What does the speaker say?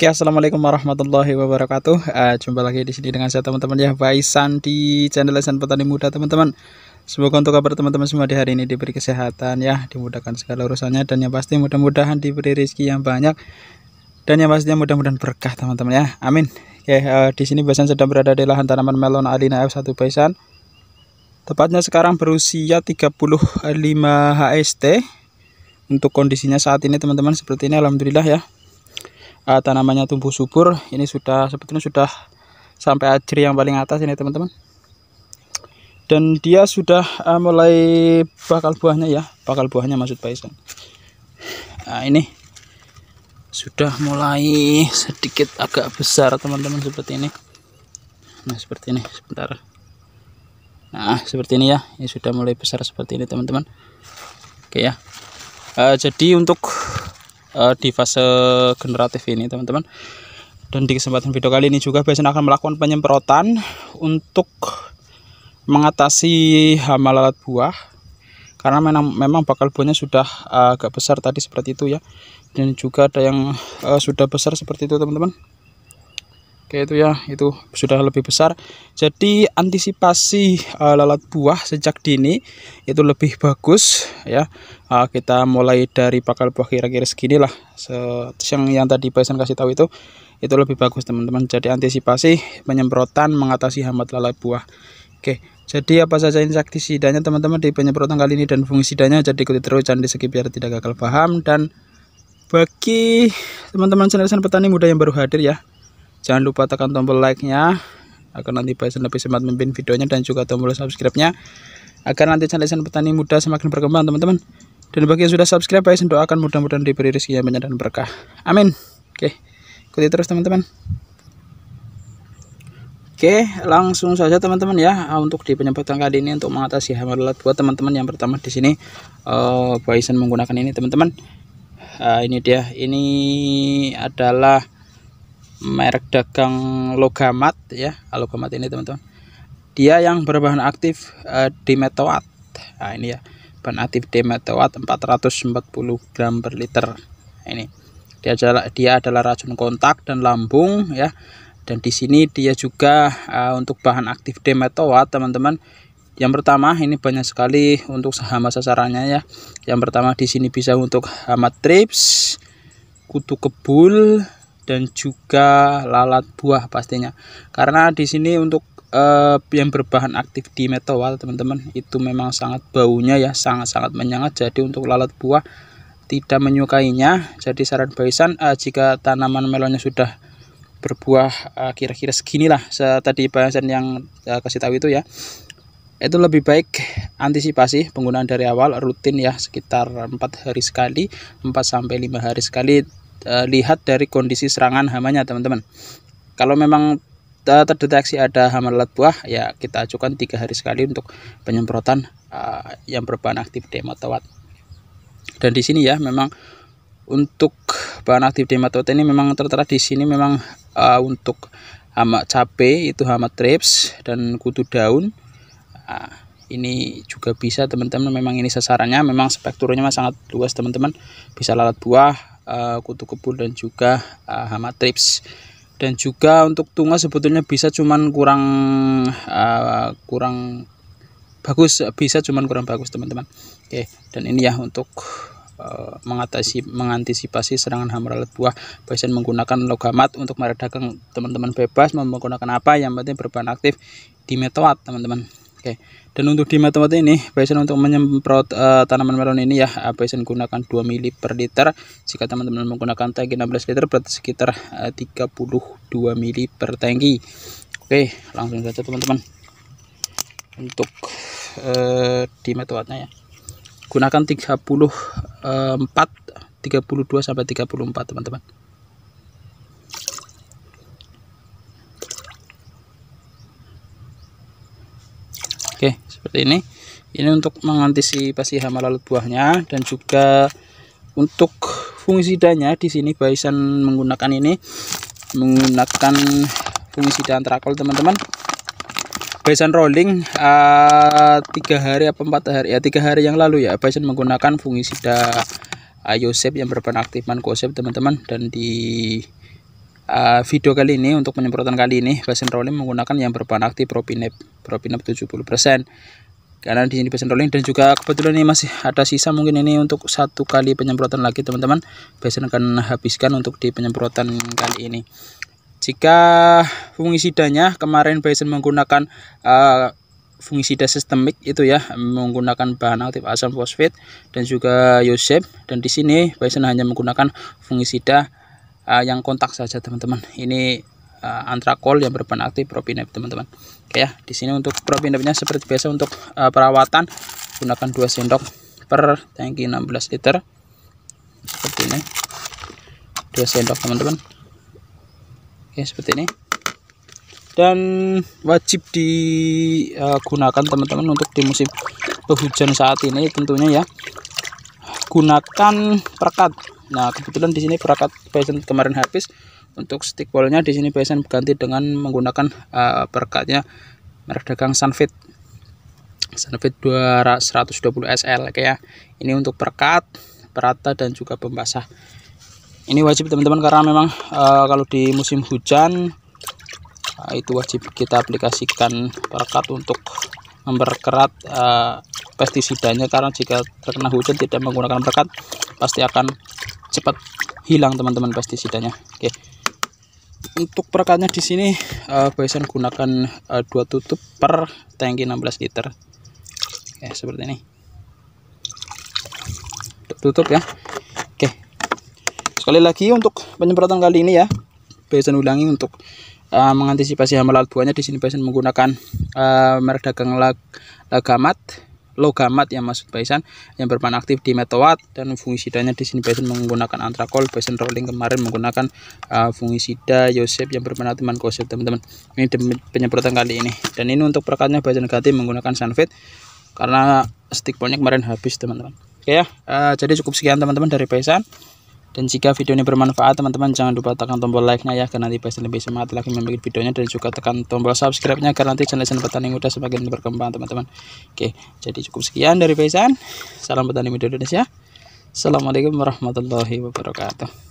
Oke, assalamualaikum warahmatullahi wabarakatuh. Uh, jumpa lagi di sini dengan saya teman-teman ya, Baisan di channel Lesan Petani Muda teman-teman. Semoga untuk kabar teman-teman semua di hari ini diberi kesehatan ya, dimudahkan segala urusannya dan yang pasti mudah-mudahan diberi rezeki yang banyak dan yang pastinya mudah-mudahan berkah teman-teman ya. Amin. Oke, uh, di sini Baisan sedang berada di lahan tanaman melon Alina F1 Baisan. Tepatnya sekarang berusia 35 HST. Untuk kondisinya saat ini teman-teman seperti ini alhamdulillah ya uh, tanamannya tumbuh subur ini sudah sebetulnya sudah sampai ajri yang paling atas ini teman-teman dan dia sudah uh, mulai bakal buahnya ya bakal buahnya maksud Pak nah ini sudah mulai sedikit agak besar teman-teman seperti ini nah seperti ini sebentar Nah, seperti ini ya. Ini sudah mulai besar seperti ini, teman-teman. Oke ya. Uh, jadi untuk uh, di fase generatif ini teman-teman dan di kesempatan video kali ini juga biasanya akan melakukan penyemprotan untuk mengatasi hama lalat buah karena memang, memang bakal buahnya sudah eh, agak besar tadi seperti itu ya dan juga ada yang uh, sudah besar seperti itu teman-teman Oke itu ya itu sudah lebih besar jadi antisipasi uh, lalat buah sejak dini itu lebih bagus ya uh, kita mulai dari pakal buah kira-kira segini lah yang yang tadi Baisen kasih tahu itu itu lebih bagus teman-teman jadi antisipasi penyemprotan mengatasi hambat lalat buah Oke jadi apa saja insektisidanya teman-teman di penyemprotan kali ini dan fungisidanya jadi ikuti terus jangan di segi biar tidak gagal paham dan bagi teman-teman channel -teman petani muda yang baru hadir ya jangan lupa tekan tombol like-nya agar nanti Pak lebih semangat memimpin videonya dan juga tombol subscribe-nya agar nanti channel Isan Petani Muda semakin berkembang teman-teman dan bagi yang sudah subscribe Pak doakan mudah-mudahan diberi rezeki yang banyak dan berkah amin oke ikuti terus teman-teman Oke, langsung saja teman-teman ya untuk di penyemprotan kali ini untuk mengatasi hama lalat buat teman-teman yang pertama di sini uh, eh, Bison menggunakan ini teman-teman. Uh, ini dia, ini adalah merek dagang Logamat ya Logamat ini teman-teman dia yang berbahan aktif uh, eh, dimetoat nah ini ya bahan aktif dimetoat 440 gram per liter ini dia adalah dia adalah racun kontak dan lambung ya dan di sini dia juga uh, untuk bahan aktif dimetoat teman-teman yang pertama ini banyak sekali untuk hama sasarannya ya. Yang pertama di sini bisa untuk hama trips, kutu kebul, dan juga lalat buah pastinya karena di sini untuk uh, yang berbahan aktif di metal teman-teman itu memang sangat baunya ya sangat-sangat menyengat jadi untuk lalat buah tidak menyukainya jadi saran barisan uh, jika tanaman melonnya sudah berbuah eh, kira-kira lah seginilah tadi bahasan yang uh, kasih tahu itu ya itu lebih baik antisipasi penggunaan dari awal rutin ya sekitar 4 hari sekali 4 sampai 5 hari sekali Eh, lihat dari kondisi serangan hamanya teman-teman kalau memang eh, terdeteksi ada hama lalat buah ya kita ajukan tiga hari sekali untuk penyemprotan uh, yang berbahan aktif demotawat dan di sini ya memang untuk bahan aktif demotawat ini memang tertera di sini memang uh, untuk hama cabe itu hama trips dan kutu daun uh, ini juga bisa teman-teman memang ini sasarannya memang spektrumnya sangat luas teman-teman bisa lalat buah Eh, kutu kebul dan juga uh, hama trips dan juga untuk tunga sebetulnya bisa cuman kurang uh, kurang bagus bisa cuman kurang bagus teman-teman oke dan ini ya untuk mengatasi mengantisipasi serangan hama lalat buah bisa menggunakan logamat untuk meredakan teman-teman bebas menggunakan apa yang penting berbahan aktif di metoat teman-teman Oke. Dan untuk di tempat ini, Bison untuk menyemprot uh, tanaman melon ini ya, Bison eh, gunakan 2 mili per liter. Jika teman-teman menggunakan tangki 16 liter berarti sekitar eh, uh, 32 mili per tangki. Oke, langsung saja teman-teman. Untuk uh, di metodenya ya. Gunakan 34 32 sampai 34 teman-teman. Oke, seperti ini. Ini untuk mengantisipasi hama lalat buahnya dan juga untuk fungisidanya di sini Baisan menggunakan ini menggunakan fungisida antrakol teman-teman. Baisan rolling eh, tiga hari apa empat hari ya tiga hari yang lalu ya Baisan menggunakan fungisida Ayosep yang berbahan aktifan kosep teman-teman dan di Eh, video kali ini untuk penyemprotan kali ini basin rolling menggunakan yang berbahan aktif propinep propinep 70% karena di sini basin rolling dan juga kebetulan ini masih ada sisa mungkin ini untuk satu kali penyemprotan lagi teman-teman basin akan habiskan untuk di penyemprotan kali ini jika fungisidanya kemarin basin menggunakan uh, eh, fungisida sistemik itu ya menggunakan bahan aktif asam fosfat dan juga Yosep dan di sini Bison hanya menggunakan fungisida uh, yang kontak saja teman-teman ini uh, eh, antrakol yang berbahan aktif propinep teman-teman oke ya di sini untuk propinepnya seperti biasa untuk uh, perawatan gunakan 2 sendok per tangki 16 liter seperti ini 2 sendok teman-teman oke seperti ini dan wajib digunakan teman-teman untuk di musim penghujan saat ini tentunya ya gunakan perkat Nah, kebetulan di sini perangkat Dyson kemarin habis. Untuk stick nya di sini Dyson ganti dengan menggunakan uh, eh, perangkatnya merek dagang Sunfit. Sunfit 220 SL kayak ya. Ini untuk perkat, perata dan juga pembasah. Ini wajib teman-teman karena memang uh, kalau di musim hujan uh, itu wajib kita aplikasikan perkat untuk memperkerat uh, pestisidanya karena jika terkena hujan tidak menggunakan perkat pasti akan cepat hilang teman-teman pasti pestisidanya oke untuk perekatnya di sini uh, eh, biasanya gunakan uh, dua tutup per tangki 16 liter oke seperti ini tutup ya oke sekali lagi untuk penyemprotan kali ini ya Biasanya ulangi untuk uh, mengantisipasi hama lalat buahnya di sini Bison menggunakan uh, merek dagang lag, lagamat logamat yang maksud Bison yang berperan aktif di metawat dan fungisidanya di sini Bison menggunakan antrakol Bison rolling kemarin menggunakan uh, fungisida Yosep yang berperan aktif mankosep teman-teman ini penyemprotan kali ini dan ini untuk perekatnya Bison ganti menggunakan sunfit karena stick banyak kemarin habis teman-teman oke ya uh, jadi cukup sekian teman-teman dari Bison dan jika video ini bermanfaat, teman-teman jangan lupa tekan tombol like-nya ya, karena nanti pasti lebih semangat lagi membuat videonya dan juga tekan tombol subscribe-nya karena nanti channel-channel petani muda semakin berkembang, teman-teman. Oke, jadi cukup sekian dari Faisan. Salam petani muda Indonesia. Assalamualaikum warahmatullahi wabarakatuh.